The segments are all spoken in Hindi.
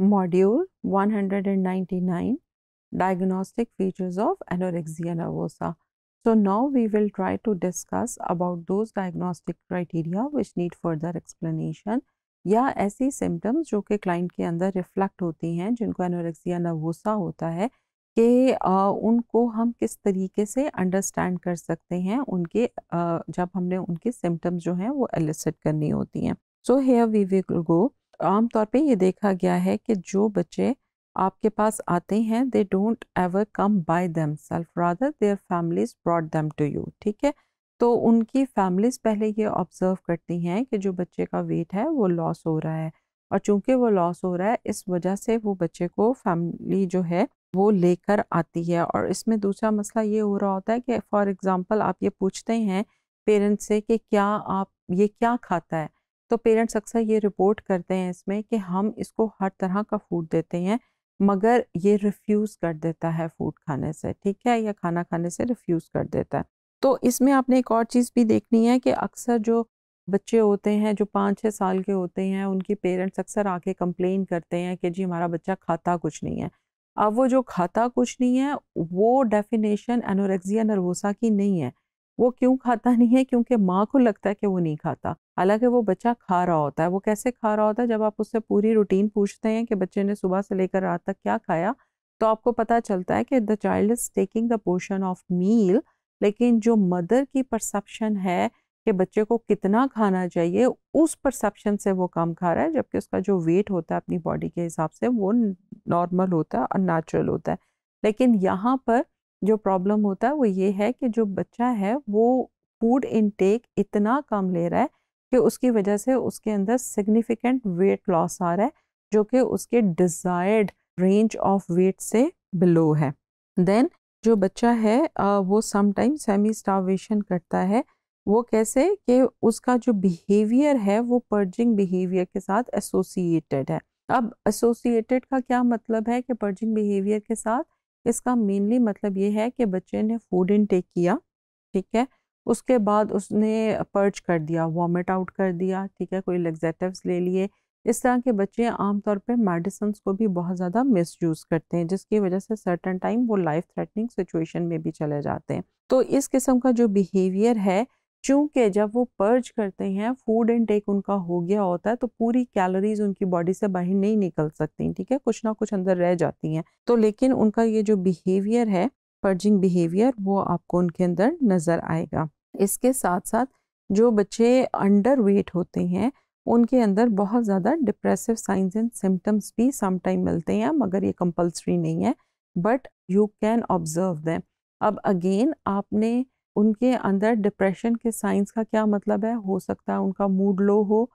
module 199 diagnostic features of anorexia nervosa so now we will try to discuss about those diagnostic criteria which need further explanation या ऐसी सिम्टम्स जो कि क्लाइंट के अंदर रिफ्लेक्ट होती हैं जिनको एनोरेक्जिया नर्वोसा होता है कि उनको हम किस तरीके से अंडरस्टैंड कर सकते हैं उनके जब हमने उनके सिम्टम्स जो हैं वो एलिसिट करनी होती हैं so here we will go आमतौर पे ये देखा गया है कि जो बच्चे आपके पास आते हैं they don't ever come by them self rather their families brought them to you ठीक है तो उनकी फैमिलीज पहले ये ऑब्ज़र्व करती हैं कि जो बच्चे का वेट है वो लॉस हो रहा है और चूंकि वो लॉस हो रहा है इस वजह से वो बच्चे को फैमिली जो है वो लेकर आती है और इसमें दूसरा मसला ये हो रहा होता है कि फॉर एग्ज़ाम्पल आप ये पूछते हैं पेरेंट्स से कि क्या आप ये क्या खाता है तो पेरेंट्स अक्सर ये रिपोर्ट करते हैं इसमें कि हम इसको हर तरह का फूड देते हैं मगर ये रिफ्यूज़ कर देता है फूड खाने से ठीक है या खाना खाने से रिफ्यूज़ कर देता है तो इसमें आपने एक और चीज़ भी देखनी है कि अक्सर जो बच्चे होते हैं जो पाँच छः साल के होते हैं उनकी पेरेंट्स अक्सर आके कंप्लेन करते हैं कि जी हमारा बच्चा खाता कुछ नहीं है अब वो जो खाता कुछ नहीं है वो डेफिनेशन एनोरेक्सिया नर्वोसा की नहीं है वो क्यों खाता नहीं है क्योंकि माँ को लगता है कि वो नहीं खाता हालांकि वो बच्चा खा रहा होता है वो कैसे खा रहा होता है जब आप उससे पूरी रूटीन पूछते हैं कि बच्चे ने सुबह से लेकर रात तक क्या खाया तो आपको पता चलता है कि the child is taking the portion of meal लेकिन जो मदर की परसेप्शन है कि बच्चे को कितना खाना चाहिए उस परसेप्शन से वो कम खा रहा है जबकि उसका जो वेट होता है अपनी बॉडी के हिसाब से वो नॉर्मल होता है और नेचुरल होता है लेकिन यहाँ पर जो प्रॉब्लम होता है वो ये है कि जो बच्चा है वो फूड इनटेक इतना कम ले रहा है कि उसकी वजह से उसके अंदर सिग्निफिकेंट वेट लॉस आ रहा है जो कि उसके डिज़ायर्ड रेंज ऑफ वेट से बिलो है देन जो बच्चा है वो समटाइम सेमी स्टावेशन करता है वो कैसे कि उसका जो बिहेवियर है वो पर्जिंग बिहेवियर के साथ एसोसिएटेड है अब एसोसिएटेड का क्या मतलब है कि पर्जिंग बिहेवियर के साथ इसका मेनली मतलब ये है कि बच्चे ने फूड इनटेक किया ठीक है उसके बाद उसने पर्च कर दिया वॉमिट आउट कर दिया ठीक है कोई लेग्जेटिव ले लिए इस तरह के बच्चे आमतौर पर मेडिसन को भी बहुत ज़्यादा मिस यूज़ करते हैं जिसकी वजह से सर्टन टाइम वो लाइफ थ्रेटनिंग सिचुएशन में भी चले जाते हैं तो इस किस्म का जो बिहेवियर है चूँकि जब वो पर्ज करते हैं फूड इनटेक उनका हो गया होता है तो पूरी कैलोरीज उनकी बॉडी से बाहर नहीं निकल सकती ठीक है कुछ ना कुछ अंदर रह जाती हैं तो लेकिन उनका ये जो बिहेवियर है पर्जिंग बिहेवियर वो आपको उनके अंदर नज़र आएगा इसके साथ साथ जो बच्चे अंडर वेट होते हैं उनके अंदर बहुत ज़्यादा डिप्रेसिव साइंस एंड सिम्टम्स भी समटाइम मिलते हैं मगर ये कंपल्सरी नहीं है but you can observe them अब अगेन आपने उनके अंदर डिप्रेशन के साइंस का क्या मतलब है हो सकता है उनका मूड लो हो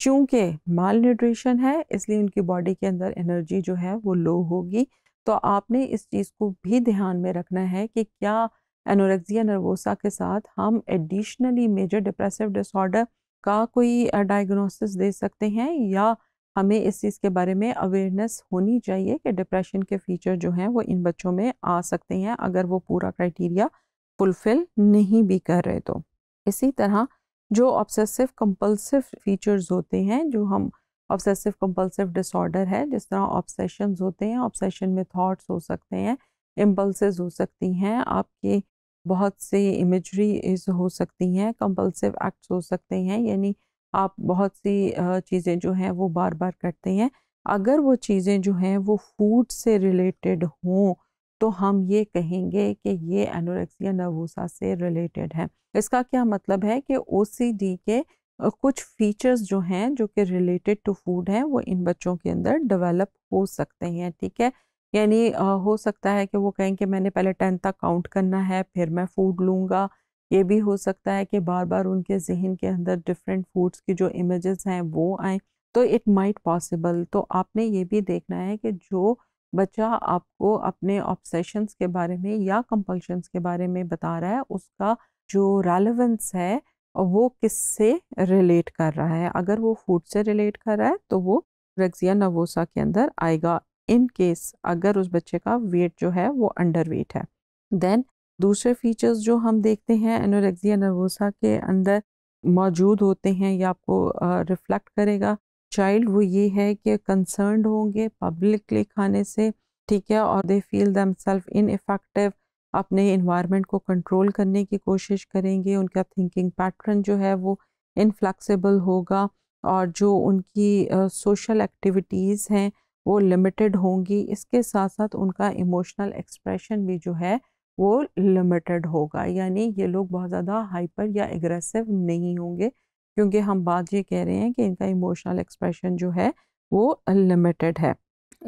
चूँकि माल न्यूट्रिशन है इसलिए उनकी बॉडी के अंदर एनर्जी जो है वो लो होगी तो आपने इस चीज़ को भी ध्यान में रखना है कि क्या एनोरेक्सिया नर्वोसा के साथ हम एडिशनली मेजर डिप्रेसिव डिसऑर्डर का कोई डायग्नोसिस दे सकते हैं या हमें इस चीज़ के बारे में अवेयरनेस होनी चाहिए कि डिप्रेशन के फीचर जो हैं वो इन बच्चों में आ सकते हैं अगर वो पूरा क्राइटीरिया फुलफिल नहीं भी कर रहे तो इसी तरह जो ऑब्सेसिव कंपल्सिव फीचर्स होते हैं जो हम ऑब्सेसिव कंपल्सिव डिसऑर्डर है जिस तरह ऑब्सेशन होते हैं ऑब्सेशन में थॉट्स हो सकते हैं इम्पल्सेस हो सकती हैं आपके बहुत से इज हो सकती हैं कंपल्सिव एक्ट्स हो सकते हैं यानी आप बहुत सी चीज़ें जो हैं वो बार बार करते हैं अगर वो चीज़ें जो हैं वो फूड से रिलेटेड हों तो हम ये कहेंगे कि ये एनोरेक्सिया नर्वोसा से रिलेटेड है इसका क्या मतलब है कि ओ के कुछ फीचर्स जो हैं जो कि रिलेटेड टू फूड हैं वो इन बच्चों के अंदर डेवलप हो सकते हैं ठीक है यानी हो सकता है कि वो कहें कि मैंने पहले टेंथ तक काउंट करना है फिर मैं फ़ूड लूँगा ये भी हो सकता है कि बार बार उनके जहन के अंदर डिफरेंट फूड्स की जो इमेजेस हैं वो आएँ तो इट माइट पॉसिबल तो आपने ये भी देखना है कि जो बच्चा आपको अपने ऑब्सेशंस के बारे में या कंपल्शंस के बारे में बता रहा है उसका जो रेलेवेंस है वो किस से रिलेट कर रहा है अगर वो फूड से रिलेट कर रहा है तो वो रेगजिया नवोसा के अंदर आएगा इन केस अगर उस बच्चे का वेट जो है वो अंडर वेट है देन दूसरे फीचर्स जो हम देखते हैं एनोरेक्सिया नर्वोसा के अंदर मौजूद होते हैं या आपको रिफ्लेक्ट करेगा चाइल्ड वो ये है कि कंसर्न होंगे पब्लिकली खाने से ठीक है और they feel them self ineffective अपने इन्वायरमेंट को कंट्रोल करने की कोशिश करेंगे उनका थिंकिंग पैटर्न जो है वो इनफ्लैक्सीबल होगा और जो उनकी सोशल uh, एक्टिविटीज़ हैं वो लिमिटेड होंगी इसके साथ साथ उनका इमोशनल एक्सप्रेशन भी जो है वो लिमिटेड होगा यानी ये लोग बहुत ज़्यादा हाइपर या एग्रेसिव नहीं होंगे क्योंकि हम बात ये कह रहे हैं कि इनका इमोशनल एक्सप्रेशन जो है वो लिमिटेड है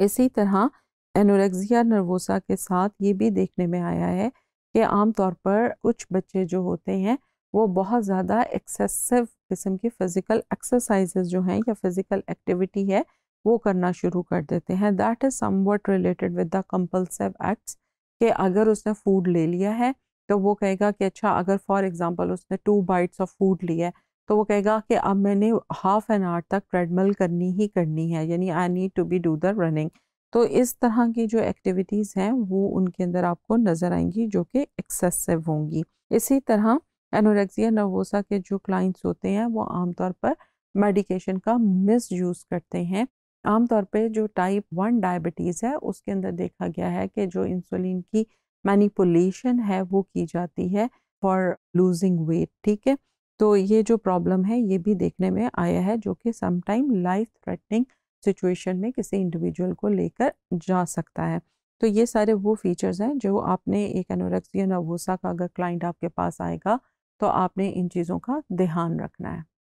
इसी तरह एनोरेक्सिया नर्वोसा के साथ ये भी देखने में आया है कि आम तौर पर कुछ बच्चे जो होते हैं वो बहुत ज़्यादा एक्सेसिव किस्म की फ़िज़िकल एक्सरसाइजेज जो हैं या फिज़िकल एक्टिविटी है वो करना शुरू कर देते हैं that is something related with the compulsive acts कि अगर उसने फूड ले लिया है तो वो कहेगा कि अच्छा अगर फॉर एग्ज़ाम्पल उसने टू बाइट्स ऑफ फूड लिया है तो वो कहेगा कि अब मैंने हाफ एन आवर तक ट्रेडमिल करनी ही करनी है यानी I need to be do the running तो इस तरह की जो एक्टिविटीज़ हैं वो उनके अंदर आपको नज़र आएंगी जो कि एक्सेसिव होंगी इसी तरह एनोरेक्सिया नर्वोसा के जो क्लाइंट्स होते हैं वो आमतौर पर मेडिकेशन का मिस यूज़ करते हैं आमतौर पर जो टाइप वन डायबिटीज़ है उसके अंदर देखा गया है कि जो इंसुलिन की मैनिपुलेशन है वो की जाती है फॉर लूजिंग वेट ठीक है तो ये जो प्रॉब्लम है ये भी देखने में आया है जो कि समटाइम लाइफ थ्रेटनिंग सिचुएशन में किसी इंडिविजुअल को लेकर जा सकता है तो ये सारे वो फीचर्स हैं जो आपने एक एनोरेक्सिया नवोसा का अगर क्लाइंट आपके पास आएगा तो आपने इन चीज़ों का ध्यान रखना है